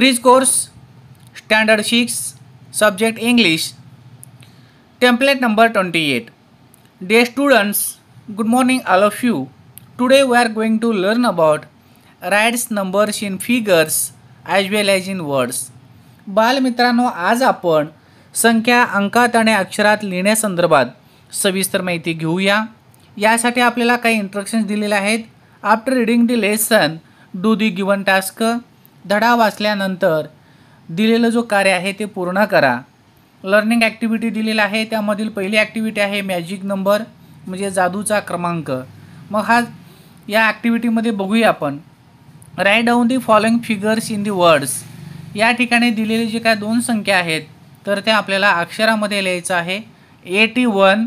bridge course standard six subject English template number twenty eight day students good morning all of you today we are going to learn about rides numbers in figures as well as in words बालमित्रांनो आज आपण संख्या अंकात आणि अक्षरात लिहिण्यासंदर्भात सविस्तर माहिती घेऊया यासाठी आपल्याला काही इंस्ट्रक्शन्स दिलेल्या आहेत after reading the lesson do the given task धडा वाचल्यानंतर दिलेलं जो कार्य आहे ते पूर्ण करा लर्निंग ॲक्टिव्हिटी दिलेला आहे त्यामधील पहिली ॲक्टिव्हिटी आहे मॅजिक नंबर म्हणजे जादूचा क्रमांक मग हा या ॲक्टिव्हिटीमध्ये बघूया आपण write down the following figures in the words या ठिकाणी दिलेली जी काय दोन संख्या आहेत तर त्या आपल्याला अक्षरामध्ये लिहायचं आहे एटी वन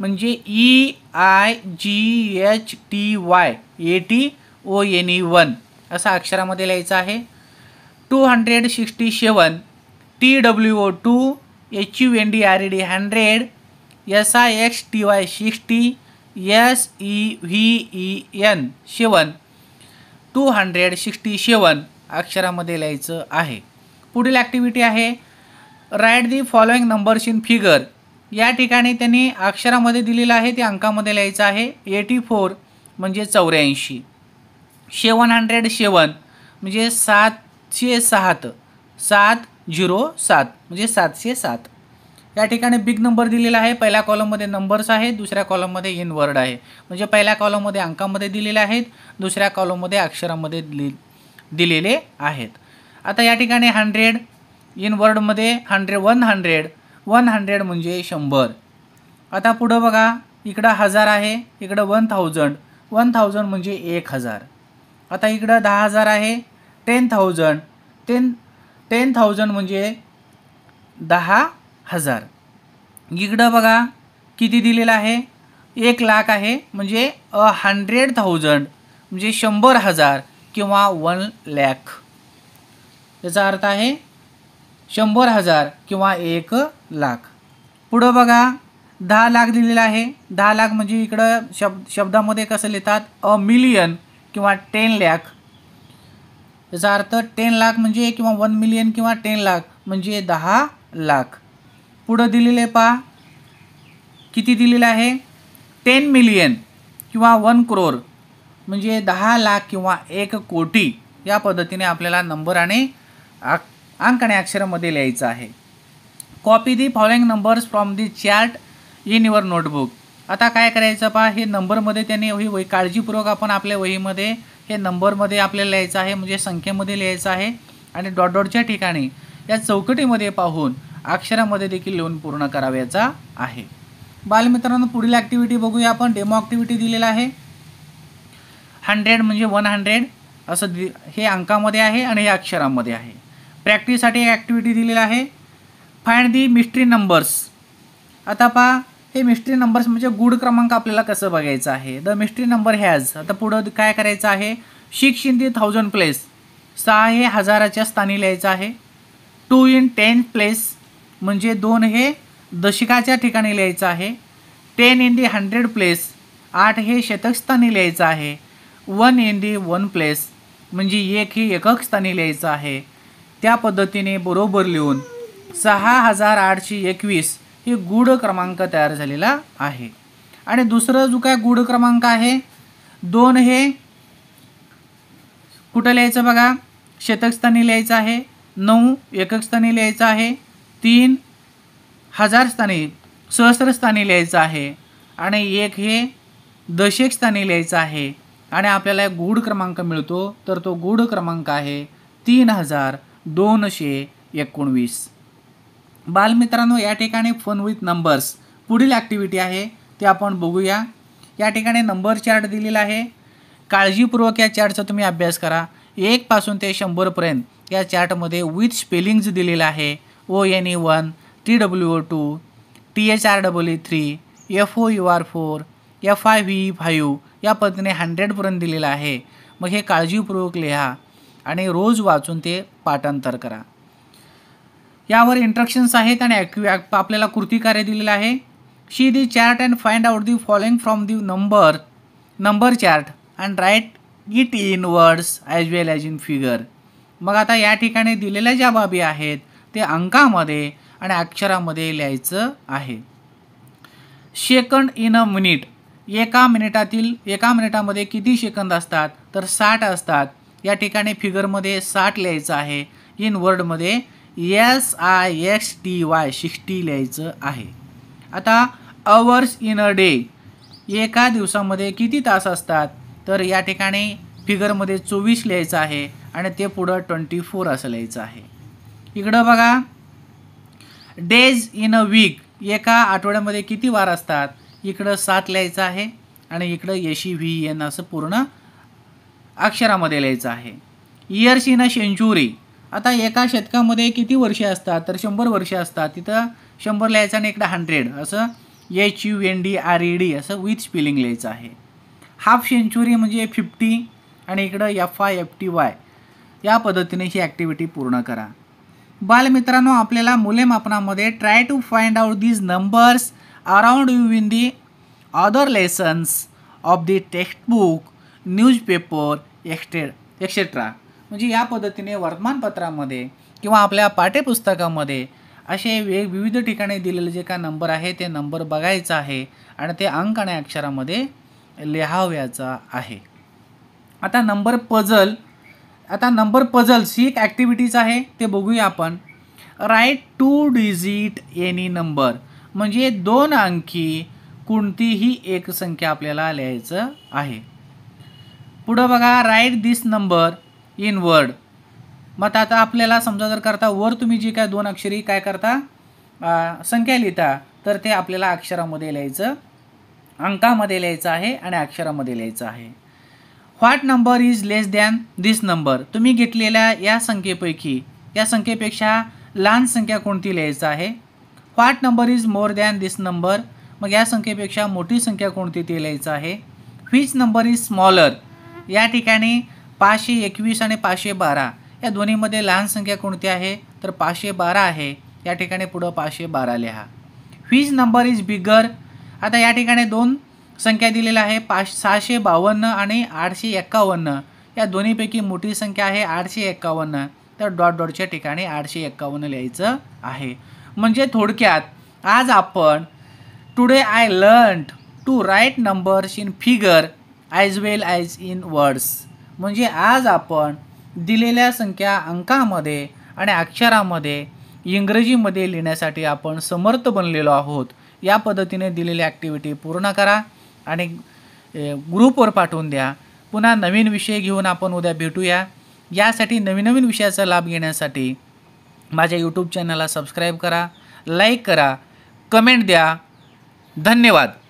म्हणजे E I G H T Y T O N E one असा अक्षरामध्ये लिहायचं आहे two hundred sixty seven T W O two H U N D R E D hundred S I X T Y sixty S E V E N seven two hundred sixty seven अक्षरामध्ये लिहायचं आहे पुढील activity आहे write the following numbers in figure या ठिकाणी त्यांनी अक्षरामध्ये दिलेलं आहे ते अंकामध्ये लिहायचं आहे एटी फोर म्हणजे चौऱ्याऐंशी सेवन हंड्रेड सेवन म्हणजे सात शे सात सात झिरो सात म्हणजे सातशे सात या ठिकाणी बिग नंबर दिलेला आहे पहिल्या कॉलममध्ये नंबर्स आहेत दुसऱ्या कॉलममध्ये इन वर्ड आहे म्हणजे पहिल्या कॉलममध्ये अंकामध्ये दिलेले आहेत दुसऱ्या कॉलममध्ये अक्षरामध्ये दिले दिलेले आहेत आता या ठिकाणी हंड्रेड इन वर्डमध्ये hundred one hundred one hundred म्हणजे शंभर आता पुढं बघा इकडं हजार आहे इकडं वन थाउजंड वन थाउजंड म्हणजे एक हजार आता इकडं दहा हजार आहे ten thousand ten ten thousand म्हणजे दहा हजार इकडं बघा किती दिलेलं आहे एक लाख आहे म्हणजे अ हंड्रेड थाउजंड म्हणजे शंभर हजार किंवा वन लॅख याचा अर्थ आहे शंभर हजार किंवा एक लाख पुढं बघा दहा लाख दिलेलं आहे दहा लाख म्हणजे इकडं शब शब्दामध्ये कसं लिहितात अ मिलियन किंवा टेन लॅख याचा अर्थ टेन लाख म्हणजे किंवा वन मिलियन किंवा टेन लाख म्हणजे दहा लाख पुढं दिलेले पहा किती दिलेलं आहे टेन मिलियन किंवा वन क्रोर म्हणजे दहा लाख किंवा एक कोटी या पद्धतीने आपल्याला नंबर आणि अंक आणि अक्षरामध्ये लिहायचं आहे copy the following numbers from the chart in your notebook आता काय करायचं पहा हे नंबरमध्ये त्याने वही काळजीपूर्वक आपण आपल्या वहीमध्ये हे नंबरमध्ये आपल्याला लिहायचं आहे म्हणजे संख्येमध्ये लिहायचं आहे आणि डॉट डॉटच्या ठिकाणी या चौकटीमध्ये पाहून अक्षरामध्ये देखील लिहून पूर्ण करावयाचा आहे बालमित्रांनो पुढील ॲक्टिव्हिटी बघूया आपण डेमो ॲक्टिव्हिटी दिलेला आहे हंड्रेड म्हणजे वन हंड्रेड असं दि हे अंकामध्ये आहे आणि हे अक्षरामध्ये आहे प्रॅक्टिससाठी ॲक्टिव्हिटी दिलेला आहे फाइंड दी मिस्ट्री नंबर्स आता पहा हे मिस्ट्री नंबर्स म्हणजे गुड क्रमांक आपल्याला कसं बघायचं आहे द मिस्ट्री नंबर हॅज आता पुढं काय करायचं आहे six in the thousand place सहा हे हजाराच्या स्थानी लिहायचं आहे टू इन टेन प्लेस म्हणजे दोन हे दशकाच्या ठिकाणी लिहायचं आहे ten in the hundred place आठ हे शतकस्थानी लिहायचं आहे one in the one place म्हणजे एक हे एकक स्थानी लिहायचं आहे त्या पद्धतीने बरोबर लिहून सहा हजार आठशे एकवीस हे गूढ क्रमांक तयार झालेला आहे आणि दुसरं जो काय गूढ क्रमांक आहे दोन हे कुठं लिहायचं बघा शतकस्थानी लिहायचं आहे नऊ एककस्थानी लिहायचं आहे तीन हजारस्थानी सहस्रस्थानी लिहायचं आहे आणि एक हे स्थानी लिहायचं आहे आणि आपल्याला गूढ क्रमांक मिळतो तर तो गूढ क्रमांक आहे तीन हजार दोनशे एकोणवीस बालमित्रांनो या ठिकाणी फोन विथ नंबर्स पुढील ॲक्टिव्हिटी आहे ते आपण बघूया या ठिकाणी नंबर चार्ट दिलेला आहे काळजीपूर्वक या चार्टचा तुम्ही अभ्यास करा एकपासून ते शंभरपर्यंत या चार्टमध्ये विथ स्पेलिंग्ज दिलेलं आहे O N E one T W O two T H R double E three F O U R four F I V five या पद्धतीने हंड्रेडपर्यंत दिलेलं आहे मग हे काळजीपूर्वक लिहा आणि रोज वाचून ते पाठांतर करा यावर इंट्रक्शन्स आहेत आणि ॲक्यू आपल्याला कृती कार्य दिलेलं आहे see the chart and find out the following from the number number chart and write it in words as well as in figure मग आता या ठिकाणी दिलेल्या ज्या बाबी आहेत ते अंकामध्ये आणि अक्षरामध्ये लिहायचं आहे शेकंड इन अ मिनिट एका मिनिटातील एका मिनिटामध्ये किती सेकंद असतात तर साठ असतात या ठिकाणी फिगरमध्ये साठ लिहायचं आहे इन वर्डमध्ये S I X T Y sixty लिहायचं आहे आता अवर्स इन अ डे एका दिवसामध्ये किती तास असतात तर या ठिकाणी फिगरमध्ये चोवीस लिहायचं आहे आणि ते पुढं ट्वेंटी फोर असं लिहायचं आहे इकडं बघा डेज इन अ वीक एका आठवड्यामध्ये किती वार असतात इकडं सात लिहायचं आहे आणि इकडं येशी व्ही एन असं पूर्ण अक्षरामध्ये लिहायचं आहे इयर्स इन अ सेंचुरी आता एका शतकामध्ये किती वर्षे असतात तर शंभर वर्षे असतात तिथं शंभर लिहायचं आणि इकडं हंड्रेड असं H U N D R E D असं विथ स्पेलिंग लिहायचं आहे हाफ सेंचुरी म्हणजे फिफ्टी आणि इकडं F I F T Y या पद्धतीने ही ॲक्टिव्हिटी पूर्ण करा बालमित्रांनो आपल्याला मूल्यमापनामध्ये try to find out these numbers around you in the other lessons of the textbook newspaper एक्स्टे एक्सेट्रा म्हणजे या पद्धतीने वर्तमानपत्रामध्ये किंवा आपल्या पाठ्यपुस्तकामध्ये असे वेग विविध ठिकाणी दिलेले जे काय नंबर आहे ते नंबर बघायचा आहे आणि ते अंक आणि अक्षरामध्ये लिहाव्याचा आहे आता नंबर पझल आता नंबर पझल ही एक ॲक्टिव्हिटीज आहे ते बघूया आपण write two digit any number म्हणजे दोन अंकी कोणतीही एक संख्या आपल्याला लिहायचं आहे पुढं बघा write this number in word मग आता आपल्याला समजा जर करता वर तुम्ही जी काय दोन अक्षरी काय करता संख्या लिहिता तर ते आपल्याला अक्षरामध्ये लिहायचं अंकामध्ये लिहायचं आहे आणि अक्षरामध्ये लिहायचं आहे what number is less than this number तुम्ही घेतलेल्या या संख्येपैकी या संख्येपेक्षा लहान संख्या कोणती लिहायचं आहे what number is more than this number मग या संख्येपेक्षा मोठी संख्या कोणती ती लिहायचं आहे व्हिच नंबर इज स्मॉलर या ठिकाणी पाचशे एकवीस आणि पाचशे बारा या दोन्हीमध्ये लहान संख्या कोणती आहे तर पाचशे बारा आहे या ठिकाणी पुढं पाचशे बारा लिहा वीज नंबर इज बिगर आता या ठिकाणी दोन संख्या दिलेल्या आहे पाच सहाशे बावन्न आणि आठशे एक्कावन्न या दोन्हीपैकी मोठी संख्या आहे आठशे एक्कावन्न तर डॉट डॉटच्या ठिकाणी आठशे एक्कावन्न लिहायचं आहे म्हणजे थोडक्यात आज आपण today I learn to write numbers in figure as well as in words म्हणजे आज आपण दिलेल्या संख्या अंकामध्ये आणि अक्षरामध्ये इंग्रजीमध्ये लिहिण्यासाठी आपण समर्थ बनलेलो आहोत या पद्धतीने दिलेली ॲक्टिव्हिटी पूर्ण करा आणि ग्रुपवर पाठवून द्या पुन्हा नवीन विषय घेऊन आपण उद्या भेटूया यासाठी नवीन नवीन विषयाचा लाभ घेण्यासाठी माझ्या यूट्यूब चॅनलला सबस्क्राईब करा लाईक करा कमेंट द्या धन्यवाद